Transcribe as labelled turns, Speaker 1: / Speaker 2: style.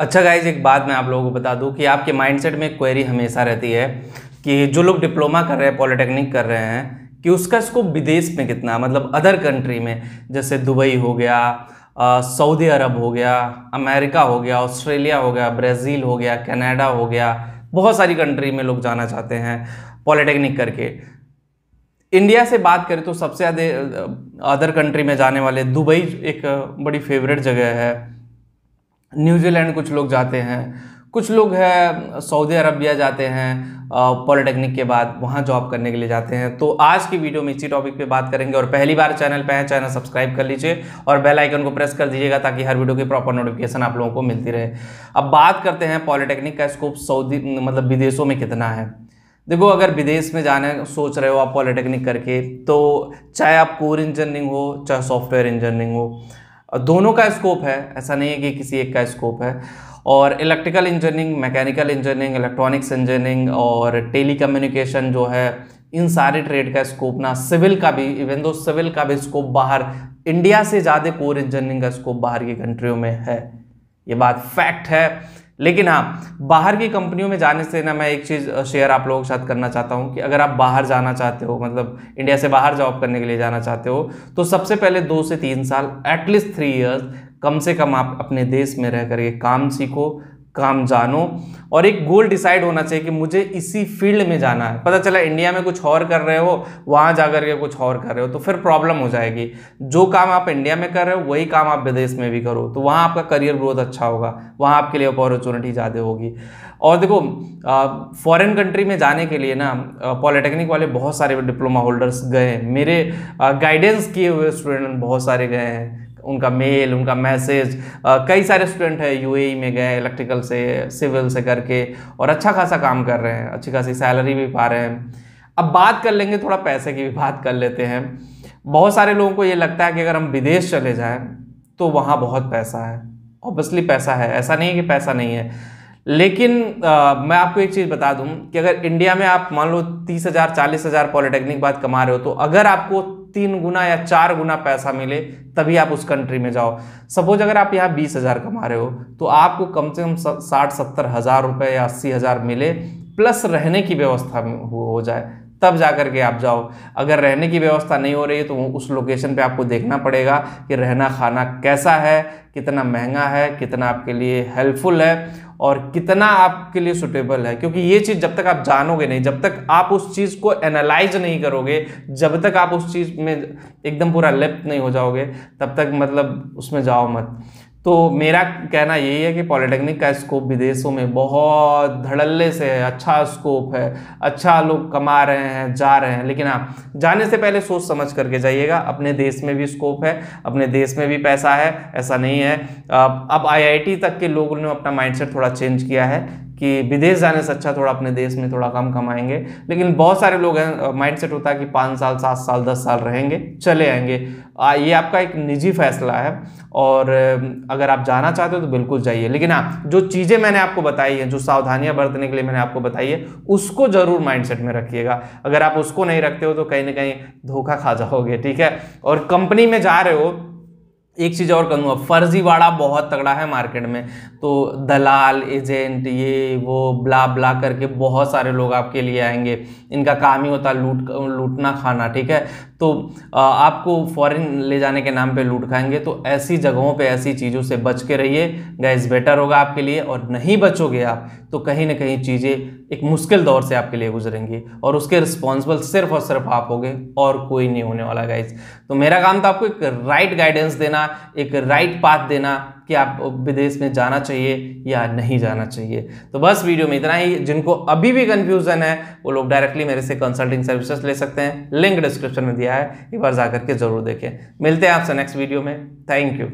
Speaker 1: अच्छा गाइज एक बात मैं आप लोगों को बता दूं कि आपके माइंडसेट में क्वेरी हमेशा रहती है कि जो लोग डिप्लोमा कर रहे हैं पॉलिटेक्निक कर रहे हैं कि उसका स्कोप विदेश में कितना मतलब अदर कंट्री में जैसे दुबई हो गया सऊदी अरब हो गया अमेरिका हो गया ऑस्ट्रेलिया हो गया ब्राज़ील हो गया कनाडा हो गया बहुत सारी कंट्री में लोग जाना चाहते हैं पॉलिटेक्निक करके इंडिया से बात करें तो सबसे ज़्यादा अदर कंट्री में जाने वाले दुबई एक बड़ी फेवरेट जगह है न्यूजीलैंड कुछ लोग जाते हैं कुछ लोग है सऊदी अरबिया जाते हैं पॉलिटेक्निक के बाद वहाँ जॉब करने के लिए जाते हैं तो आज की वीडियो में इसी टॉपिक पे बात करेंगे और पहली बार चैनल पे हैं चैनल सब्सक्राइब कर लीजिए और बेल आइकन को प्रेस कर दीजिएगा ताकि हर वीडियो की प्रॉपर नोटिफिकेशन आप लोगों को मिलती रहे अब बात करते हैं पॉलिटेक्निक का स्कोप सऊदी मतलब विदेशों में कितना है देखो अगर विदेश में जाने सोच रहे हो आप पॉलिटेक्निक करके तो चाहे आप कोर इंजीनियरिंग हो चाहे सॉफ्टवेयर इंजीनियरिंग हो दोनों का स्कोप है ऐसा नहीं है कि किसी एक का स्कोप है और electrical engineering mechanical engineering electronics engineering और टेली कम्युनिकेशन जो है इन सारे ट्रेड का स्कोप ना सिविल का भी इवन दो सिविल का भी स्कोप बाहर इंडिया से ज़्यादा कोर इंजीनियरिंग का स्कोप बाहर की कंट्रियों में है ये बात फैक्ट है लेकिन हाँ बाहर की कंपनियों में जाने से ना मैं एक चीज़ शेयर आप लोगों के साथ करना चाहता हूँ कि अगर आप बाहर जाना चाहते हो मतलब इंडिया से बाहर जॉब करने के लिए जाना चाहते हो तो सबसे पहले दो से तीन साल एटलीस्ट थ्री ईयर्स कम से कम आप अपने देश में रह करके काम सीखो काम जानो और एक गोल डिसाइड होना चाहिए कि मुझे इसी फील्ड में जाना है पता चला इंडिया में कुछ और कर रहे हो वहाँ जा के कुछ और कर रहे हो तो फिर प्रॉब्लम हो जाएगी जो काम आप इंडिया में कर रहे हो वही काम आप विदेश में भी करो तो वहाँ आपका करियर ग्रोथ अच्छा होगा वहाँ आपके लिए अपॉर्चुनिटी ज़्यादा होगी और देखो फॉरेन कंट्री में जाने के लिए ना पॉलिटेक्निक वाले बहुत सारे डिप्लोमा होल्डर्स गए मेरे गाइडेंस किए हुए स्टूडेंट बहुत सारे गए हैं उनका मेल उनका मैसेज कई सारे स्टूडेंट हैं यूएई में गए इलेक्ट्रिकल से सिविल से करके और अच्छा खासा काम कर रहे हैं अच्छी खासी सैलरी भी पा रहे हैं अब बात कर लेंगे थोड़ा पैसे की भी बात कर लेते हैं बहुत सारे लोगों को ये लगता है कि अगर हम विदेश चले जाएँ तो वहाँ बहुत पैसा है ऑब्वियसली पैसा है ऐसा नहीं है कि पैसा नहीं है लेकिन आ, मैं आपको एक चीज़ बता दूं कि अगर इंडिया में आप मान लो तीस हज़ार चालीस हज़ार पॉलिटेक्निक बाद कमा रहे हो तो अगर आपको तीन गुना या चार गुना पैसा मिले तभी आप उस कंट्री में जाओ सपोज अगर आप यहाँ बीस हज़ार कमा रहे हो तो आपको कम से कम साठ सत्तर हज़ार रुपये या अस्सी हज़ार मिले प्लस रहने की व्यवस्था हो जाए तब जा कर के आप जाओ अगर रहने की व्यवस्था नहीं हो रही है तो उस लोकेशन पे आपको देखना पड़ेगा कि रहना खाना कैसा है कितना महंगा है कितना आपके लिए हेल्पफुल है और कितना आपके लिए सुटेबल है क्योंकि ये चीज़ जब तक आप जानोगे नहीं जब तक आप उस चीज़ को एनालाइज नहीं करोगे जब तक आप उस चीज़ में एकदम पूरा लिप्त नहीं हो जाओगे तब तक मतलब उसमें जाओ मत तो मेरा कहना यही है कि पॉलिटेक्निक का स्कोप विदेशों में बहुत धड़ल्ले से है अच्छा स्कोप है अच्छा लोग कमा रहे हैं जा रहे हैं लेकिन हाँ जाने से पहले सोच समझ करके जाइएगा अपने देश में भी स्कोप है अपने देश में भी पैसा है ऐसा नहीं है अब आईआईटी तक के लोगों ने अपना माइंडसेट थोड़ा चेंज किया है कि विदेश जाने से अच्छा थोड़ा अपने देश में थोड़ा कम कमाएंगे लेकिन बहुत सारे लोग हैं माइंड सेट होता है कि पाँच साल सात साल दस साल रहेंगे चले आएंगे आ, ये आपका एक निजी फैसला है और अगर आप जाना चाहते हो तो बिल्कुल जाइए लेकिन हाँ जो चीज़ें मैंने आपको बताई हैं जो सावधानियाँ बरतने के लिए मैंने आपको बताई है उसको ज़रूर माइंडसेट में रखिएगा अगर आप उसको नहीं रखते हो तो कहीं ना कहीं धोखा खा जाओगे ठीक है और कंपनी में जा रहे हो एक चीज़ और कहूँगा फर्जीवाड़ा बहुत तगड़ा है मार्केट में तो दलाल एजेंट ये वो ब्ला ब्ला करके बहुत सारे लोग आपके लिए आएंगे इनका काम ही होता है लूट लूटना खाना ठीक है तो आपको फॉरेन ले जाने के नाम पे लूट खाएंगे तो ऐसी जगहों पे ऐसी चीज़ों से बच के रहिए गैस बेटर होगा आपके लिए और नहीं बचोगे आप तो कहीं ना कहीं चीज़ें एक मुश्किल दौर से आपके लिए गुजरेंगी और उसके रिस्पॉन्सिबल सिर्फ और सिर्फ आप होगे और कोई नहीं होने वाला गैस तो मेरा काम था आपको एक राइट गाइडेंस देना एक राइट पाथ देना कि आप विदेश में जाना चाहिए या नहीं जाना चाहिए तो बस वीडियो में इतना ही जिनको अभी भी कंफ्यूजन है वो लोग डायरेक्टली मेरे से कंसल्टिंग सर्विसेज ले सकते हैं लिंक डिस्क्रिप्शन में दिया है एक बार जाकर के ज़रूर देखें मिलते हैं आपसे नेक्स्ट वीडियो में थैंक यू